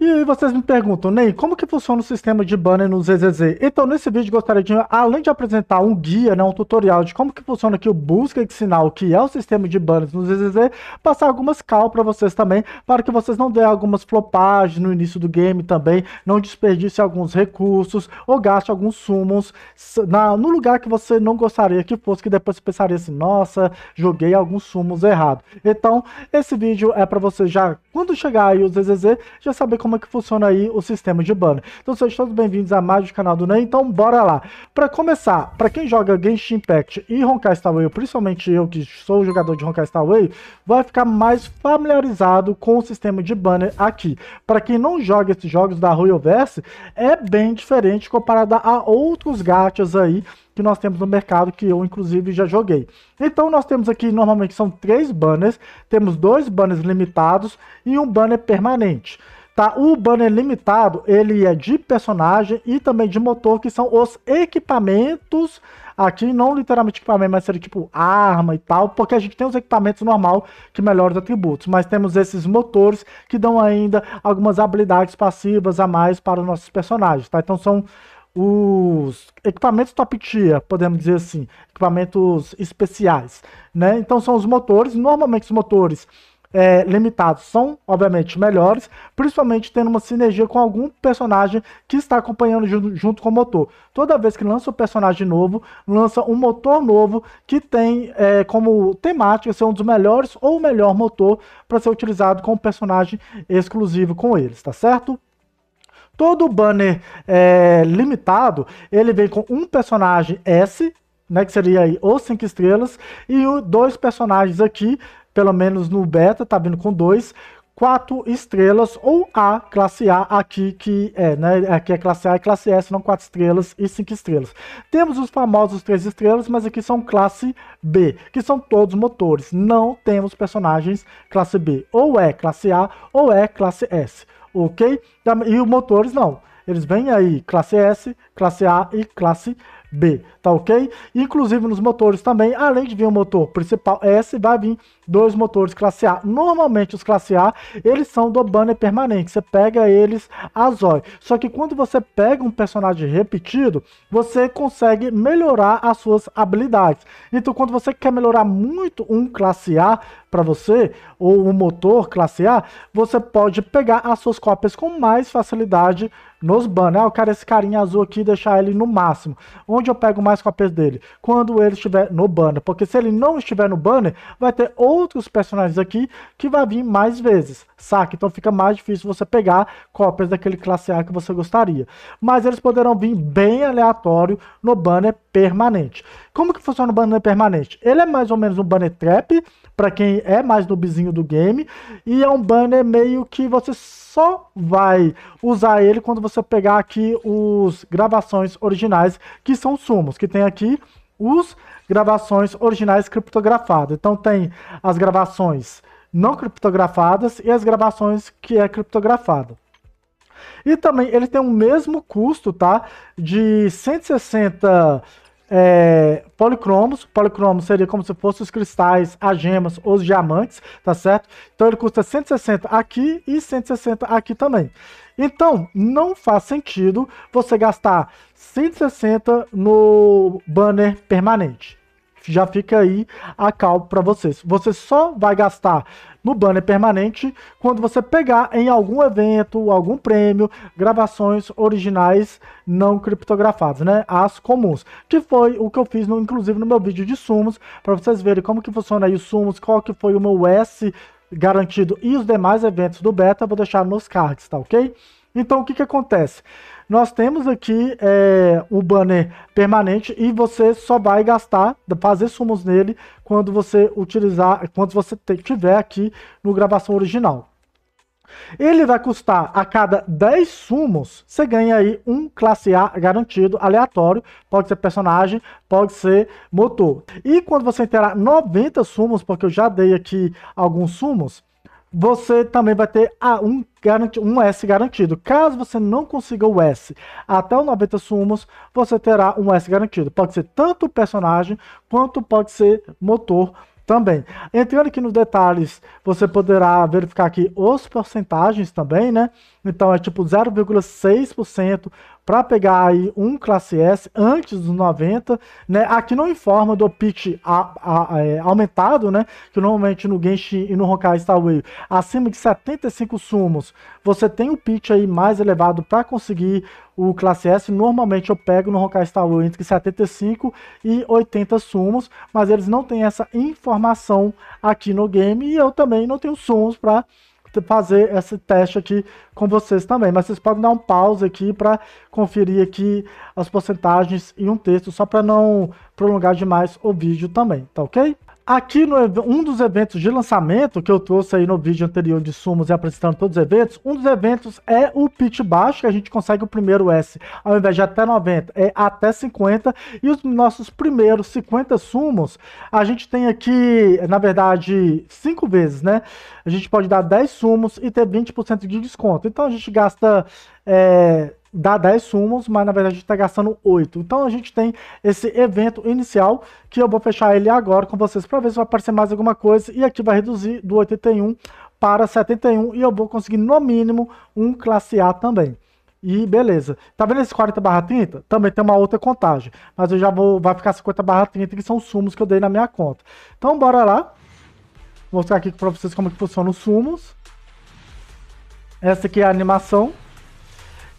E aí vocês me perguntam, Ney, como que funciona o sistema de banner no ZZZ? Então, nesse vídeo gostaria de, além de apresentar um guia, né, um tutorial de como que funciona aqui o busca de sinal, que é o sistema de banners no ZZZ, passar algumas cal para vocês também, para que vocês não dêem algumas flopagens no início do game também, não desperdice alguns recursos ou gaste alguns sumos na, no lugar que você não gostaria que fosse, que depois você pensaria assim, nossa, joguei alguns sumos errado. Então, esse vídeo é para você já, quando chegar aí o ZZZ, já saber como como é que funciona aí o sistema de banner. Então sejam todos bem-vindos a mais um canal do NEM, então bora lá. Para começar, para quem joga Genshin Impact e Honkai Star Rail, principalmente eu que sou jogador de Honkai Star Rail, vai ficar mais familiarizado com o sistema de banner aqui. Para quem não joga esses jogos da Royal Verse, é bem diferente comparado a outros gachas aí que nós temos no mercado, que eu inclusive já joguei. Então nós temos aqui, normalmente são três banners, temos dois banners limitados e um banner permanente. Tá? O banner limitado, ele é de personagem e também de motor, que são os equipamentos. Aqui não literalmente equipamento, mas seria tipo arma e tal, porque a gente tem os equipamentos normal que melhoram os atributos, mas temos esses motores que dão ainda algumas habilidades passivas a mais para os nossos personagens, tá? Então são os equipamentos top tier, podemos dizer assim, equipamentos especiais, né? Então são os motores, normalmente os motores é, limitados são, obviamente, melhores, principalmente tendo uma sinergia com algum personagem que está acompanhando junto, junto com o motor. Toda vez que lança um personagem novo, lança um motor novo que tem é, como temática ser um dos melhores ou melhor motor para ser utilizado com o personagem exclusivo com eles, tá certo? Todo banner é, limitado, ele vem com um personagem S, né, que seria aí os 5 estrelas, e o, dois personagens aqui pelo menos no beta, tá vindo com dois, quatro estrelas ou A, classe A aqui que é, né? Aqui é classe A e classe S, não quatro estrelas e cinco estrelas. Temos os famosos três estrelas, mas aqui são classe B, que são todos motores. Não temos personagens classe B. Ou é classe A ou é classe S, ok? Tá, e os motores não. Eles vêm aí classe S, classe A e classe B, tá ok? Inclusive nos motores também, além de vir o motor principal S, vai vir dois motores classe A. Normalmente os classe A, eles são do banner permanente, você pega eles a zóio. Só que quando você pega um personagem repetido, você consegue melhorar as suas habilidades. Então quando você quer melhorar muito um classe A para você, ou um motor classe A, você pode pegar as suas cópias com mais facilidade nos banners. Ah, eu quero esse carinha azul aqui deixar ele no máximo. Onde eu pego mais cópias dele? Quando ele estiver no banner. Porque se ele não estiver no banner, vai ter ou outros personagens aqui que vai vir mais vezes, saca? Então fica mais difícil você pegar cópias daquele classe A que você gostaria. Mas eles poderão vir bem aleatório no banner permanente. Como que funciona o banner permanente? Ele é mais ou menos um banner trap, para quem é mais noobzinho do game, e é um banner meio que você só vai usar ele quando você pegar aqui os gravações originais, que são sumos, que tem aqui os gravações originais criptografadas. Então tem as gravações não criptografadas e as gravações que é criptografada. E também ele tem o mesmo custo, tá? De 160 é, policromos. Policromos seria como se fossem os cristais, as gemas, os diamantes, tá certo? Então ele custa 160 aqui e 160 aqui também. Então, não faz sentido você gastar 160 no banner permanente já fica aí a cal para vocês. Você só vai gastar no banner permanente quando você pegar em algum evento, algum prêmio, gravações originais não criptografadas, né? As comuns, que foi o que eu fiz, no, inclusive, no meu vídeo de sumos, para vocês verem como que funciona aí os sumos, qual que foi o meu S garantido e os demais eventos do beta, vou deixar nos cards, tá ok? Então, o que que acontece? Nós temos aqui é, o banner permanente e você só vai gastar, fazer sumos nele quando você utilizar, quando você tiver aqui no gravação original. Ele vai custar a cada 10 sumos, você ganha aí um classe A garantido, aleatório, pode ser personagem, pode ser motor. E quando você inteirar 90 sumos, porque eu já dei aqui alguns sumos, você também vai ter um, um S garantido. Caso você não consiga o S até o 90 sumos, você terá um S garantido. Pode ser tanto personagem quanto pode ser motor também. Entrando aqui nos detalhes, você poderá verificar aqui os porcentagens também, né? Então é tipo 0,6% para pegar aí um classe S antes dos 90, né? Aqui não informa do pitch a, a, a, é, aumentado, né? Que normalmente no Genshin e no Hokkaido Star Rail, acima de 75 sumos, você tem o pitch aí mais elevado para conseguir o classe S normalmente eu pego no Honkai Star Wars entre 75 e 80 sumos, mas eles não têm essa informação aqui no game e eu também não tenho sumos para fazer esse teste aqui com vocês também, mas vocês podem dar um pause aqui para conferir aqui as porcentagens e um texto, só para não prolongar demais o vídeo também, tá ok? Aqui no um dos eventos de lançamento que eu trouxe aí no vídeo anterior de sumos e apresentando todos os eventos, um dos eventos é o pitch baixo, que a gente consegue o primeiro S ao invés de até 90, é até 50, e os nossos primeiros 50 sumos, a gente tem aqui, na verdade, 5 vezes, né? A gente pode dar 10 sumos e ter 20% de desconto. Então a gente gasta é, dá 10 sumos, mas na verdade a gente está gastando 8. Então a gente tem esse evento inicial, que eu vou fechar ele agora com vocês para ver se vai aparecer mais alguma coisa. E aqui vai reduzir do 81 para 71 e eu vou conseguir no mínimo um classe A também. E beleza. Tá vendo esse 40 barra 30? Também tem uma outra contagem. Mas eu já vou... Vai ficar 50 barra 30, que são os sumos que eu dei na minha conta. Então bora lá. Vou mostrar aqui pra vocês como que funciona os sumos. Essa aqui é a animação.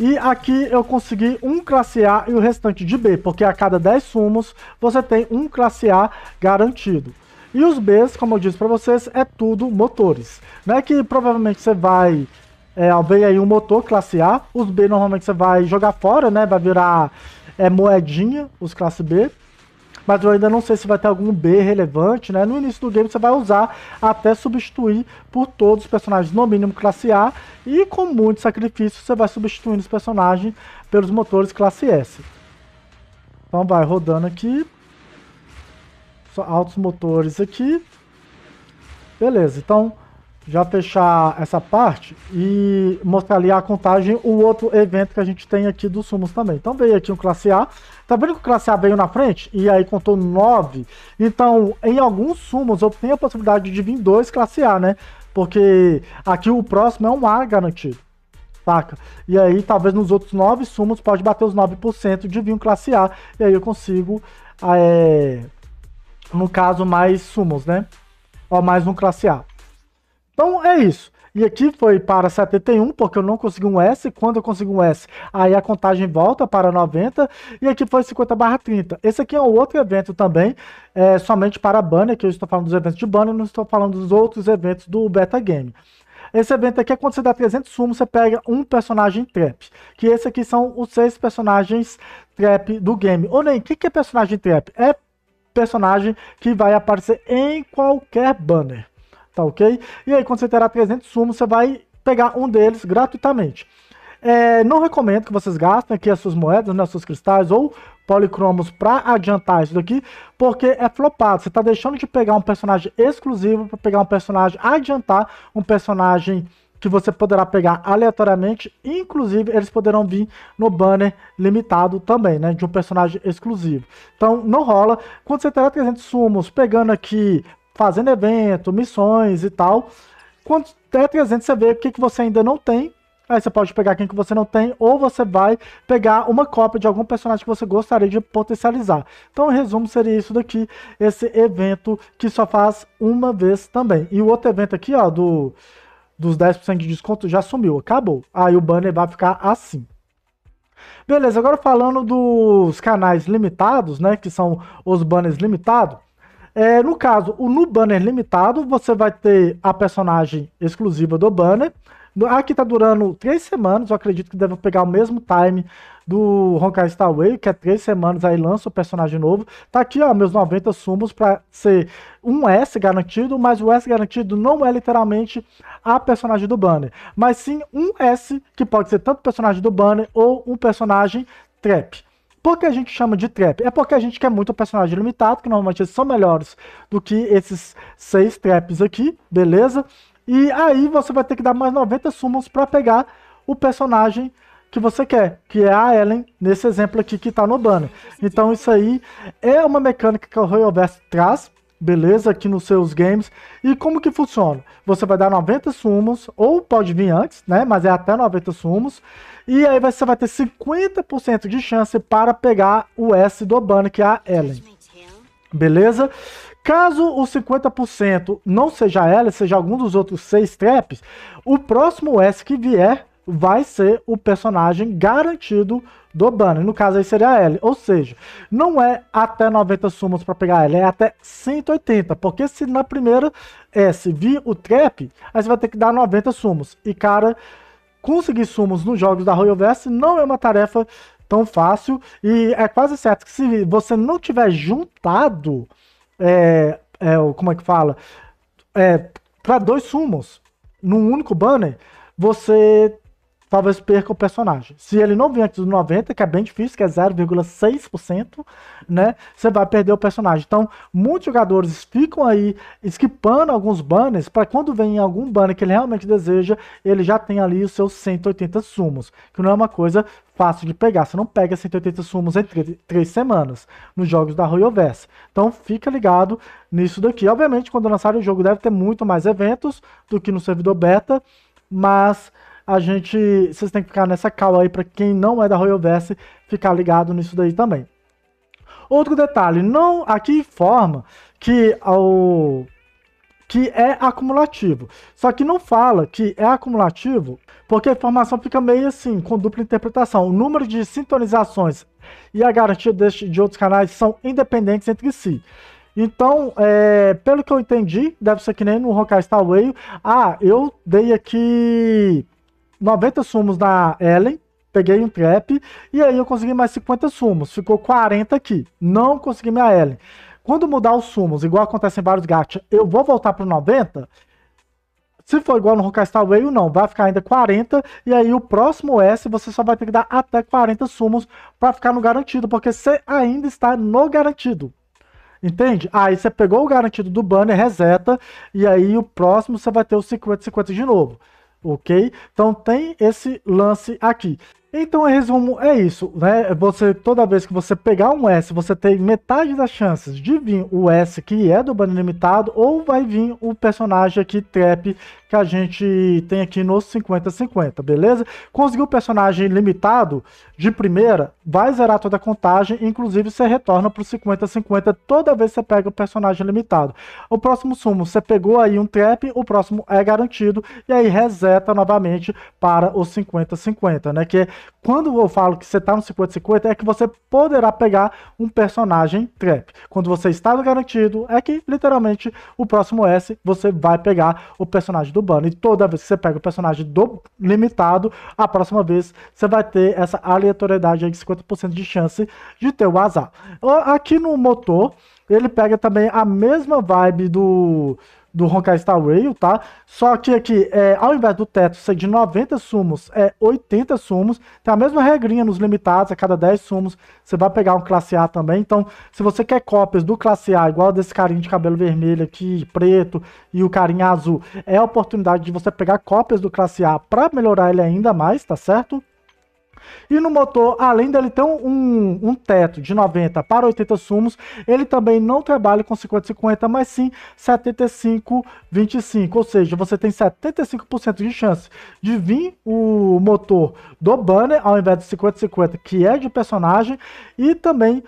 E aqui eu consegui um classe A e o restante de B, porque a cada 10 sumos você tem um classe A garantido. E os Bs, como eu disse para vocês, é tudo motores. é Que provavelmente você vai é, aí um motor classe A, os B normalmente você vai jogar fora, né? Vai virar é, moedinha, os classe B mas eu ainda não sei se vai ter algum B relevante, né? No início do game você vai usar até substituir por todos os personagens, no mínimo classe A, e com muito sacrifício você vai substituindo os personagens pelos motores classe S. Então vai rodando aqui, Só altos motores aqui, beleza, então já fechar essa parte e mostrar ali a contagem, o outro evento que a gente tem aqui dos sumos também. Então veio aqui um classe A, Tá vendo que o classe A veio na frente? E aí contou 9. Então, em alguns sumos, eu tenho a possibilidade de vir dois classe A, né? Porque aqui o próximo é um A garantido. Saca? E aí, talvez nos outros 9 sumos, pode bater os 9% de vir um classe A. E aí eu consigo, é, no caso, mais sumos, né? Ou mais um classe A. Então é isso. E aqui foi para 71, porque eu não consegui um S. Quando eu consigo um S, aí a contagem volta para 90. E aqui foi 50 barra 30. Esse aqui é um outro evento também, é, somente para banner, que eu estou falando dos eventos de banner, não estou falando dos outros eventos do beta game. Esse evento aqui é quando você dá 300 sumos, você pega um personagem trap. Que esse aqui são os seis personagens trap do game. Ou nem, o que é personagem trap? É personagem que vai aparecer em qualquer banner tá ok? E aí, quando você terá 300 sumos, você vai pegar um deles gratuitamente. É, não recomendo que vocês gastem aqui as suas moedas, né, os seus cristais ou policromos para adiantar isso daqui, porque é flopado. Você está deixando de pegar um personagem exclusivo para pegar um personagem, adiantar um personagem que você poderá pegar aleatoriamente, inclusive eles poderão vir no banner limitado também, né, de um personagem exclusivo. Então não rola. Quando você terá 300 sumos, pegando aqui fazendo evento, missões e tal. Quando até 300 você vê o que, que você ainda não tem. Aí você pode pegar quem que você não tem, ou você vai pegar uma cópia de algum personagem que você gostaria de potencializar. Então, em resumo, seria isso daqui, esse evento que só faz uma vez também. E o outro evento aqui, ó, do, dos 10% de desconto já sumiu, acabou. Aí o banner vai ficar assim. Beleza, agora falando dos canais limitados, né, que são os banners limitados, é, no caso, o no banner limitado, você vai ter a personagem exclusiva do banner. Aqui tá durando três semanas, eu acredito que deve pegar o mesmo time do Honkai Star Way, que é três semanas, aí lança o personagem novo. Tá aqui, ó, meus 90 sumos para ser um S garantido, mas o S garantido não é literalmente a personagem do banner, mas sim um S que pode ser tanto personagem do banner ou um personagem trap. Por que a gente chama de trap? É porque a gente quer muito o personagem limitado, que normalmente eles são melhores do que esses seis traps aqui, beleza? E aí você vai ter que dar mais 90 sumos para pegar o personagem que você quer, que é a Ellen, nesse exemplo aqui que está no banner. Então isso aí é uma mecânica que o Royal Verse traz, beleza? Aqui nos seus games. E como que funciona? Você vai dar 90 sumos, ou pode vir antes, né? Mas é até 90 sumos. E aí você vai ter 50% de chance para pegar o S do banner que é a Ellen. Beleza? Caso o 50% não seja ela, seja algum dos outros seis traps, o próximo S que vier vai ser o personagem garantido do banner. No caso aí seria a L. Ou seja, não é até 90 sumos para pegar a L, é até 180. Porque se na primeira é, S vir o trap, aí você vai ter que dar 90 sumos. E cara, conseguir sumos nos jogos da Royal Verse não é uma tarefa tão fácil. E é quase certo que se você não tiver juntado. É, é, como é que fala? É, para dois sumos num único banner, você talvez perca o personagem. Se ele não vier antes dos 90, que é bem difícil, que é 0,6%, né? Você vai perder o personagem. Então, muitos jogadores ficam aí esquipando alguns banners para quando vem algum banner que ele realmente deseja, ele já tem ali os seus 180 sumos, que não é uma coisa fácil de pegar. Você não pega 180 sumos em 3 semanas nos jogos da Royal Verse. Então, fica ligado nisso daqui. Obviamente, quando lançarem o jogo, deve ter muito mais eventos do que no servidor beta, mas a gente. Vocês têm que ficar nessa cala aí para quem não é da Royal Verse ficar ligado nisso daí também. Outro detalhe, não aqui informa que o que é acumulativo. Só que não fala que é acumulativo, porque a informação fica meio assim, com dupla interpretação. O número de sintonizações e a garantia deste, de outros canais são independentes entre si. Então, é, pelo que eu entendi, deve ser que nem no Rockstar Way. Ah, eu dei aqui 90 sumos na Ellen, peguei um trap, e aí eu consegui mais 50 sumos, ficou 40 aqui. Não consegui minha Ellen. Quando mudar os sumos, igual acontece em vários gacha, eu vou voltar pro 90? Se for igual no Rockstar ou não, vai ficar ainda 40, e aí o próximo S você só vai ter que dar até 40 sumos para ficar no garantido, porque você ainda está no garantido. Entende? Aí você pegou o garantido do banner, reseta, e aí o próximo você vai ter os 50, 50 de novo ok? Então tem esse lance aqui. Então, em resumo, é isso, né? É você toda vez que você pegar um S, você tem metade das chances de vir o S que é do banner limitado ou vai vir o personagem aqui trap que a gente tem aqui nos 50-50, beleza? Conseguiu o personagem limitado de primeira, vai zerar toda a contagem, inclusive você retorna para o 50-50 toda vez que você pega o personagem limitado. O próximo sumo, você pegou aí um trap, o próximo é garantido, e aí reseta novamente para o 50-50, né? Que quando eu falo que você tá no 50-50, é que você poderá pegar um personagem trap. Quando você está no garantido, é que literalmente o próximo S você vai pegar o personagem do Bunny. E toda vez que você pega o personagem do limitado, a próxima vez você vai ter essa aleatoriedade aí de 50% de chance de ter o azar. Aqui no motor, ele pega também a mesma vibe do do Honkai Star Rail, tá? Só que aqui, é, ao invés do teto ser de 90 sumos, é 80 sumos. Tem a mesma regrinha nos limitados, a cada 10 sumos você vai pegar um classe A também. Então, se você quer cópias do classe A, igual desse carinha de cabelo vermelho aqui, preto, e o carinha azul, é a oportunidade de você pegar cópias do classe A para melhorar ele ainda mais, tá certo? E no motor, além dele ter um, um teto de 90 para 80 sumos, ele também não trabalha com 50-50, mas sim 75-25. Ou seja, você tem 75% de chance de vir o motor do banner ao invés de 50-50, que é de personagem. E também,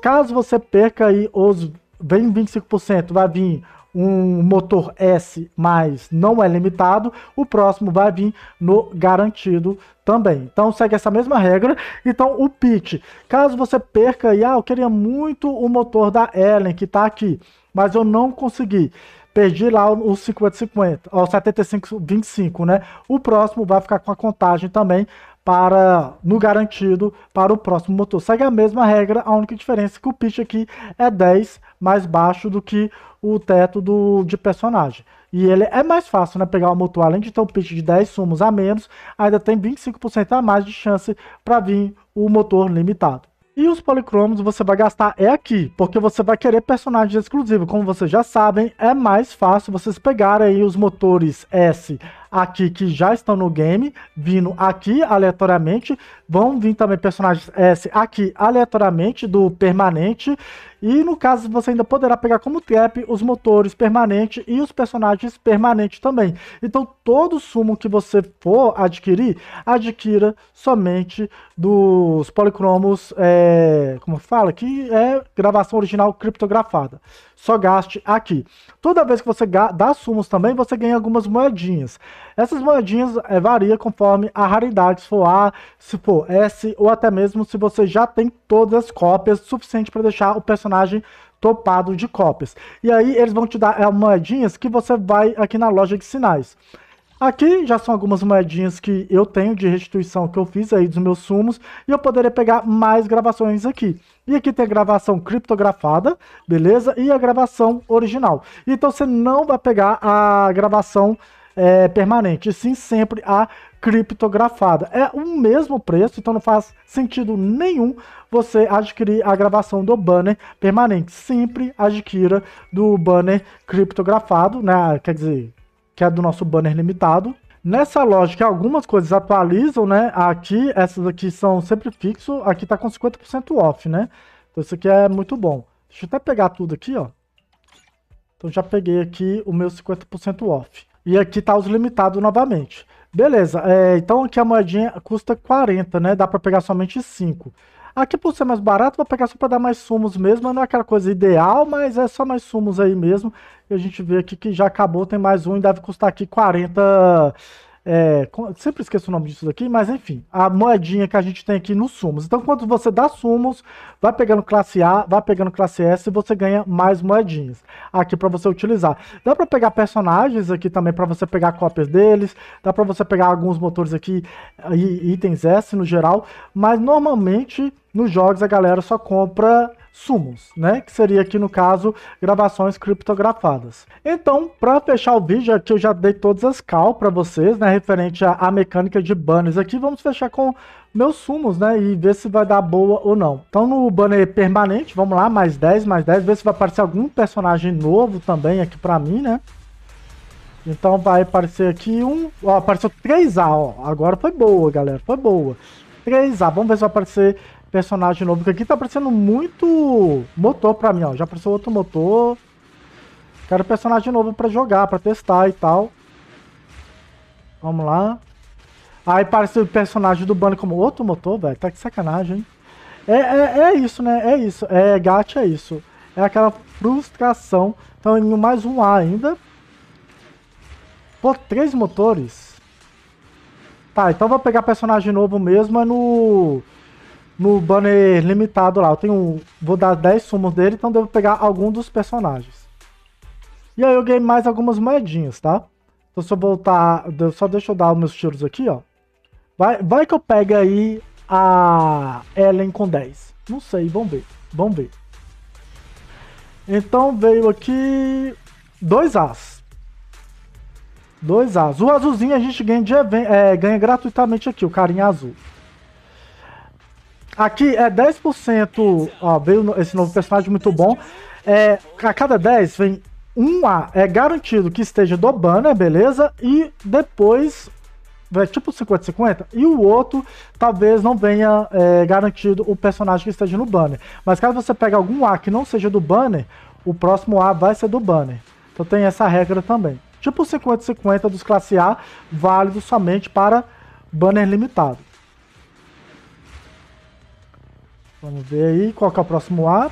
caso você perca aí os. Vem 25%, vai vir um motor S, mas não é limitado, o próximo vai vir no garantido também. Então segue essa mesma regra. Então o pitch, caso você perca e ah, eu queria muito o motor da Ellen que está aqui, mas eu não consegui. Perdi lá o 50-50, ó, 75-25, né? O próximo vai ficar com a contagem também para no garantido para o próximo motor. Segue a mesma regra, a única diferença é que o pitch aqui é 10 mais baixo do que o teto do, de personagem. E ele é mais fácil, né? Pegar o motor, além de ter um pitch de 10 sumos a menos, ainda tem 25% a mais de chance para vir o motor limitado. E os policromos você vai gastar é aqui, porque você vai querer personagens exclusivos. Como vocês já sabem, é mais fácil vocês pegarem aí os motores S aqui que já estão no game, vindo aqui aleatoriamente. Vão vir também personagens S aqui aleatoriamente do permanente. E no caso, você ainda poderá pegar como trap os motores permanentes e os personagens permanentes também. Então, todo sumo que você for adquirir, adquira somente dos policromos, é, como fala, que é gravação original criptografada. Só gaste aqui. Toda vez que você dá sumos também, você ganha algumas moedinhas. Essas moedinhas é, varia conforme a raridade, se for A, se for S, ou até mesmo se você já tem todas as cópias suficiente para deixar o personagem personagem topado de cópias. E aí eles vão te dar é, moedinhas que você vai aqui na loja de sinais. Aqui já são algumas moedinhas que eu tenho de restituição que eu fiz aí dos meus sumos e eu poderia pegar mais gravações aqui. E aqui tem a gravação criptografada, beleza? E a gravação original. Então você não vai pegar a gravação é, permanente, e sim sempre a criptografada. É o mesmo preço, então não faz sentido nenhum você adquirir a gravação do banner permanente. Sempre adquira do banner criptografado, né? Quer dizer, que é do nosso banner limitado. Nessa lógica, algumas coisas atualizam, né? Aqui, essas aqui são sempre fixo, aqui tá com 50% off, né? Então isso aqui é muito bom. Deixa eu até pegar tudo aqui, ó. Então já peguei aqui o meu 50% off. E aqui tá os limitados novamente. Beleza, é, então aqui a moedinha custa 40, né? Dá para pegar somente 5. Aqui por ser mais barato, vou pegar só para dar mais sumos mesmo. Não é aquela coisa ideal, mas é só mais sumos aí mesmo. E a gente vê aqui que já acabou, tem mais um e deve custar aqui 40 é, sempre esqueço o nome disso daqui, mas enfim, a moedinha que a gente tem aqui nos sumos. Então, quando você dá sumos, vai pegando classe A, vai pegando classe S e você ganha mais moedinhas aqui para você utilizar. Dá para pegar personagens aqui também para você pegar cópias deles, dá para você pegar alguns motores aqui e itens S no geral, mas normalmente nos jogos a galera só compra sumos, né? Que seria aqui no caso gravações criptografadas. Então, para fechar o vídeo, aqui eu já dei todas as cal para vocês, né? Referente à mecânica de banners aqui, vamos fechar com meus sumos, né? E ver se vai dar boa ou não. Então, no banner permanente, vamos lá, mais 10, mais 10, ver se vai aparecer algum personagem novo também aqui para mim, né? Então vai aparecer aqui um. Ó, apareceu 3A, ó. Agora foi boa, galera. Foi boa. 3A. Vamos ver se vai aparecer personagem novo, porque aqui tá parecendo muito motor pra mim, ó. Já apareceu outro motor. Quero personagem novo pra jogar, pra testar e tal. Vamos lá. Aí parece o personagem do Bunny como outro motor, velho. Tá que sacanagem, hein? É, é, é, isso, né? É isso. É, gacha é isso. É aquela frustração. Então, em mais um A ainda. Pô, três motores? Tá, então vou pegar personagem novo mesmo, é no no banner limitado lá. Eu tenho, vou dar 10 sumos dele, então devo pegar algum dos personagens. E aí eu ganhei mais algumas moedinhas, tá? Então se eu voltar, só deixa eu dar os meus tiros aqui, ó. Vai, vai que eu pego aí a Ellen com 10. Não sei, vamos ver, vamos ver. Então veio aqui dois As. Dois As. O azulzinho a gente ganha, de, é, ganha gratuitamente aqui, o carinha azul. Aqui é 10%. Ó, veio esse novo personagem muito bom. É, a cada 10 vem um A. É garantido que esteja do banner, beleza? E depois é tipo 50-50, e o outro talvez não venha é, garantido o personagem que esteja no banner. Mas caso você pegue algum A que não seja do banner, o próximo A vai ser do banner. Então tem essa regra também. Tipo 50-50 dos classe A, válido somente para banner limitado. Vamos ver aí qual que é o próximo ar.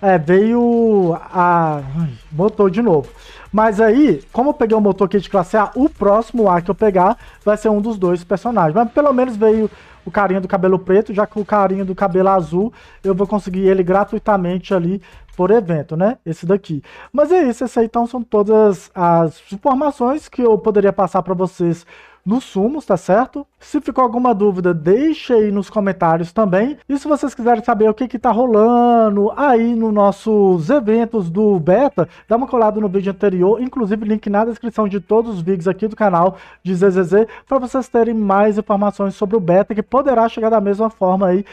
É, veio a... Ai, motor de novo. Mas aí, como eu peguei o um motor aqui de classe A, o próximo A que eu pegar vai ser um dos dois personagens. Mas pelo menos veio o carinha do cabelo preto, já que o carinha do cabelo azul, eu vou conseguir ele gratuitamente ali por evento, né? Esse daqui. Mas é isso, essa aí então são todas as informações que eu poderia passar para vocês nos sumos, tá certo? Se ficou alguma dúvida, deixe aí nos comentários também. E se vocês quiserem saber o que que tá rolando aí nos nossos eventos do Beta, dá uma colada no vídeo anterior, inclusive link na descrição de todos os vídeos aqui do canal de ZZZ, para vocês terem mais informações sobre o Beta, que poderá chegar da mesma forma aí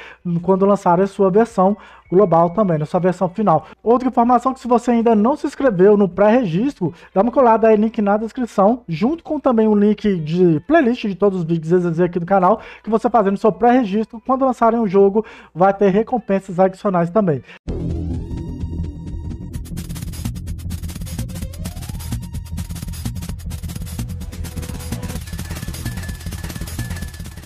quando lançarem a sua versão global também na sua versão final. Outra informação que se você ainda não se inscreveu no pré-registro, dá uma colada aí, link na descrição, junto com também um link de playlist de todos os vídeos aqui do canal, que você fazendo seu pré-registro, quando lançarem o jogo, vai ter recompensas adicionais também.